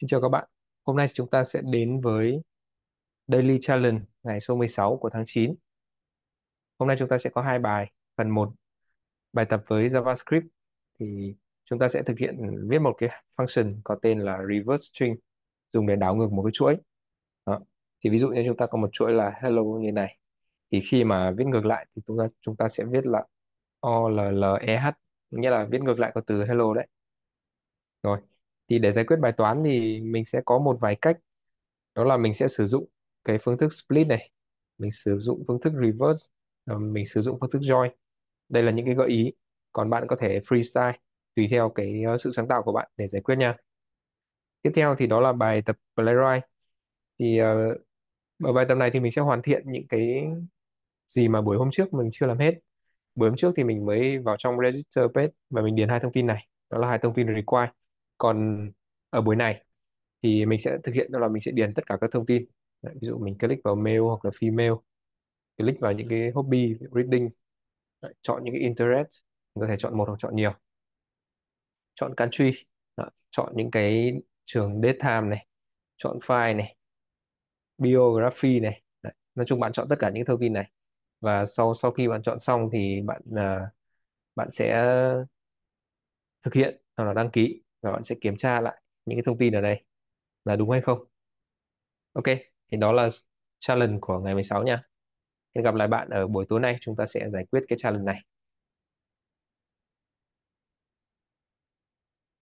Xin chào các bạn. Hôm nay chúng ta sẽ đến với Daily Challenge ngày số 16 của tháng 9. Hôm nay chúng ta sẽ có hai bài. Phần 1 bài tập với JavaScript thì chúng ta sẽ thực hiện viết một cái function có tên là reverse string dùng để đảo ngược một cái chuỗi. Đó. Thì ví dụ như chúng ta có một chuỗi là hello như này. Thì khi mà viết ngược lại thì chúng ta chúng ta sẽ viết là o l l e h nghĩa là viết ngược lại có từ hello đấy. Rồi, thì để giải quyết bài toán thì mình sẽ có một vài cách đó là mình sẽ sử dụng cái phương thức split này mình sử dụng phương thức reverse ờ, mình sử dụng phương thức join đây là những cái gợi ý còn bạn có thể freestyle tùy theo cái ờ, sự sáng tạo của bạn để giải quyết nha tiếp theo thì đó là bài tập playwright thì ờ, ở bài tập này thì mình sẽ hoàn thiện những cái gì mà buổi hôm trước mình chưa làm hết buổi hôm trước thì mình mới vào trong register page và mình điền hai thông tin này đó là hai thông tin required còn ở buổi này thì mình sẽ thực hiện đó là mình sẽ điền tất cả các thông tin Đấy, ví dụ mình click vào male hoặc là female click vào những cái hobby reading Đấy, chọn những cái interest mình có thể chọn một hoặc chọn nhiều chọn country Đấy, chọn những cái trường date time này chọn file này biography này Đấy, nói chung bạn chọn tất cả những thông tin này và sau sau khi bạn chọn xong thì bạn uh, bạn sẽ thực hiện hoặc là đăng ký và bạn sẽ kiểm tra lại những cái thông tin ở đây là đúng hay không ok thì đó là challenge của ngày 16 nha hẹn gặp lại bạn ở buổi tối nay chúng ta sẽ giải quyết cái challenge này